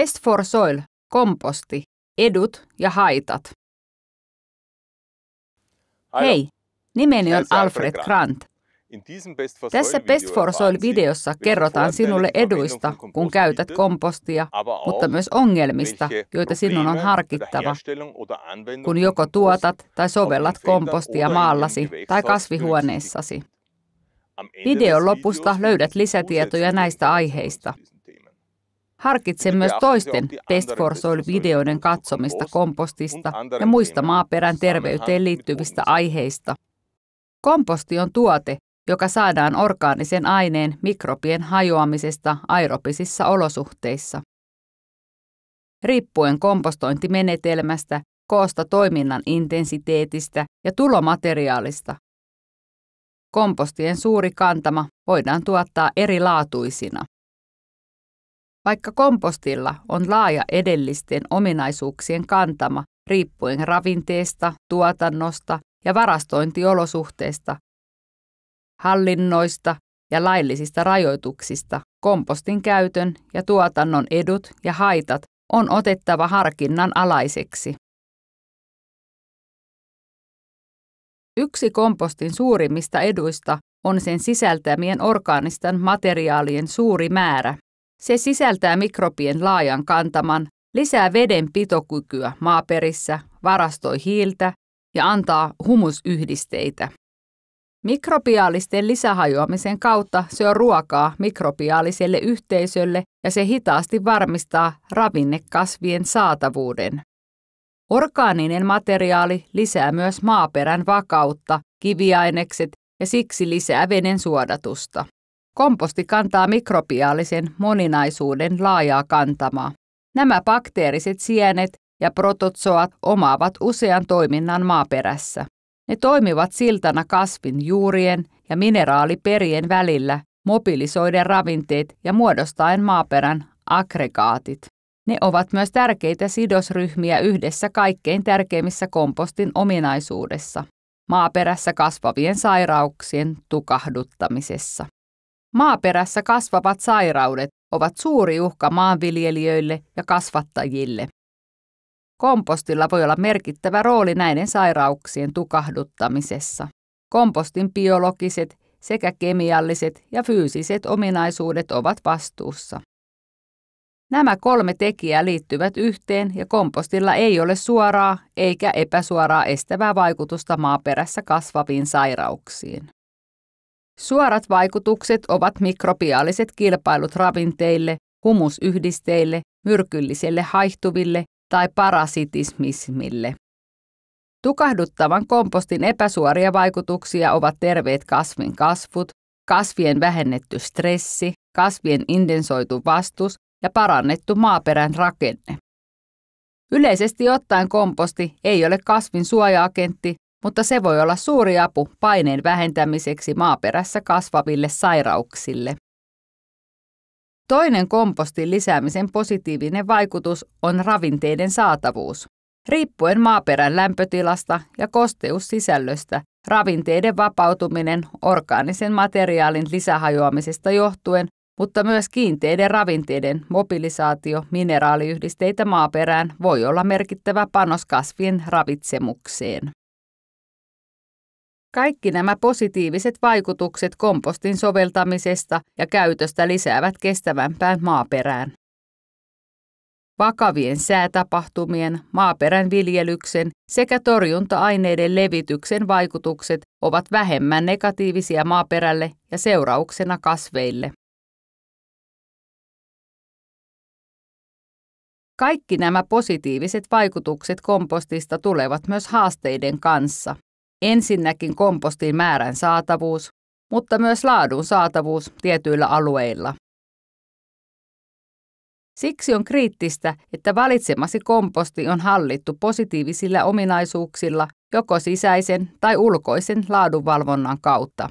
Best for Soil, komposti, edut ja haitat. Hei, nimeni on Alfred Grant. Tässä Best for Soil-videossa kerrotaan sinulle eduista, kun käytät kompostia, mutta myös ongelmista, joita sinun on harkittava, kun joko tuotat tai sovellat kompostia maallasi tai kasvihuoneessasi. Videon lopusta löydät lisätietoja näistä aiheista. Harkitsen myös toisten Best for Soil-videoiden katsomista kompostista ja muista maaperän terveyteen liittyvistä aiheista. Komposti on tuote, joka saadaan orgaanisen aineen mikrobien hajoamisesta aerobisissa olosuhteissa. Riippuen kompostointimenetelmästä, koosta toiminnan intensiteetistä ja tulomateriaalista, kompostien suuri kantama voidaan tuottaa erilaatuisina. Vaikka kompostilla on laaja edellisten ominaisuuksien kantama riippuen ravinteesta, tuotannosta ja varastointiolosuhteista, hallinnoista ja laillisista rajoituksista, kompostin käytön ja tuotannon edut ja haitat on otettava harkinnan alaiseksi. Yksi kompostin suurimmista eduista on sen sisältämien orgaanisten materiaalien suuri määrä. Se sisältää mikrobien laajan kantaman, lisää veden pitokykyä maaperissä, varastoi hiiltä ja antaa humusyhdisteitä. Mikrobiaalisten lisähajoamisen kautta se on ruokaa mikrobiaaliselle yhteisölle ja se hitaasti varmistaa ravinnekasvien saatavuuden. Orgaaninen materiaali lisää myös maaperän vakautta, kiviainekset ja siksi lisää veden suodatusta. Komposti kantaa mikrobiaalisen moninaisuuden laajaa kantamaa. Nämä bakteeriset sienet ja prototsoat omaavat usean toiminnan maaperässä. Ne toimivat siltana kasvin juurien ja mineraaliperien välillä, mobilisoiden ravinteet ja muodostaen maaperän aggregaatit. Ne ovat myös tärkeitä sidosryhmiä yhdessä kaikkein tärkeimmissä kompostin ominaisuudessa, maaperässä kasvavien sairauksien tukahduttamisessa. Maaperässä kasvavat sairaudet ovat suuri uhka maanviljelijöille ja kasvattajille. Kompostilla voi olla merkittävä rooli näiden sairauksien tukahduttamisessa. Kompostin biologiset sekä kemialliset ja fyysiset ominaisuudet ovat vastuussa. Nämä kolme tekijää liittyvät yhteen ja kompostilla ei ole suoraa eikä epäsuoraa estävää vaikutusta maaperässä kasvaviin sairauksiin. Suorat vaikutukset ovat mikrobiaaliset kilpailut ravinteille, humusyhdisteille, myrkylliselle haihtuville tai parasitismismille. Tukahduttavan kompostin epäsuoria vaikutuksia ovat terveet kasvin kasvut, kasvien vähennetty stressi, kasvien indensoitu vastus ja parannettu maaperän rakenne. Yleisesti ottaen komposti ei ole kasvin suoja-agentti, mutta se voi olla suuri apu paineen vähentämiseksi maaperässä kasvaville sairauksille. Toinen kompostin lisäämisen positiivinen vaikutus on ravinteiden saatavuus. Riippuen maaperän lämpötilasta ja kosteussisällöstä, ravinteiden vapautuminen orgaanisen materiaalin lisähajoamisesta johtuen, mutta myös kiinteiden ravinteiden mobilisaatio mineraaliyhdisteitä maaperään voi olla merkittävä panos kasvien ravitsemukseen. Kaikki nämä positiiviset vaikutukset kompostin soveltamisesta ja käytöstä lisäävät kestävämpään maaperään. Vakavien säätapahtumien, maaperän viljelyksen sekä torjunta-aineiden levityksen vaikutukset ovat vähemmän negatiivisia maaperälle ja seurauksena kasveille. Kaikki nämä positiiviset vaikutukset kompostista tulevat myös haasteiden kanssa. Ensinnäkin kompostin määrän saatavuus, mutta myös laadun saatavuus tietyillä alueilla. Siksi on kriittistä, että valitsemasi komposti on hallittu positiivisilla ominaisuuksilla joko sisäisen tai ulkoisen laadunvalvonnan kautta.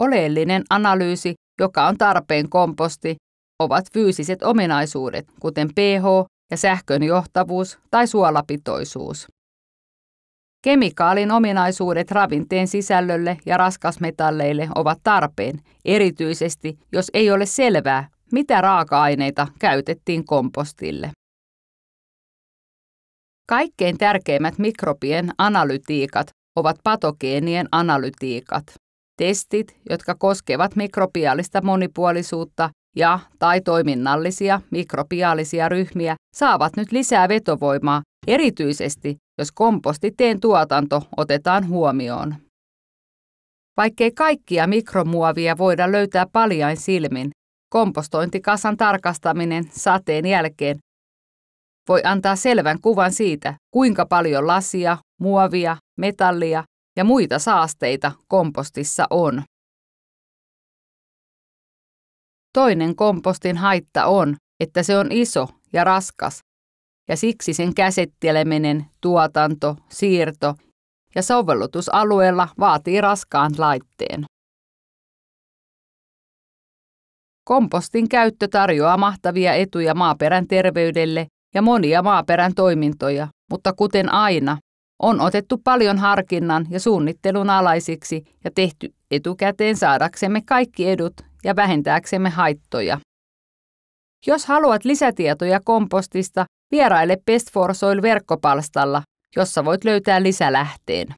Oleellinen analyysi, joka on tarpeen komposti, ovat fyysiset ominaisuudet, kuten pH ja sähkön johtavuus tai suolapitoisuus. Kemikaalin ominaisuudet ravinteen sisällölle ja raskasmetalleille ovat tarpeen, erityisesti jos ei ole selvää, mitä raaka-aineita käytettiin kompostille. Kaikkein tärkeimmät mikrobien analytiikat ovat patogeenien analytiikat. Testit, jotka koskevat mikrobiaalista monipuolisuutta ja tai toiminnallisia mikrobiaalisia ryhmiä, saavat nyt lisää vetovoimaa erityisesti, jos kompostiteen tuotanto otetaan huomioon. Vaikkei kaikkia mikromuovia voida löytää paljain silmin, kompostointikasan tarkastaminen sateen jälkeen voi antaa selvän kuvan siitä, kuinka paljon lasia, muovia, metallia ja muita saasteita kompostissa on. Toinen kompostin haitta on, että se on iso ja raskas ja siksi sen käsitteleminen, tuotanto, siirto ja sovellutusalueella vaatii raskaan laitteen. Kompostin käyttö tarjoaa mahtavia etuja maaperän terveydelle ja monia maaperän toimintoja, mutta kuten aina, on otettu paljon harkinnan ja suunnittelun alaisiksi ja tehty etukäteen saadaksemme kaikki edut ja vähentääksemme haittoja. Jos haluat lisätietoja kompostista, vieraile Best for Soil verkkopalstalla, jossa voit löytää lisälähteen.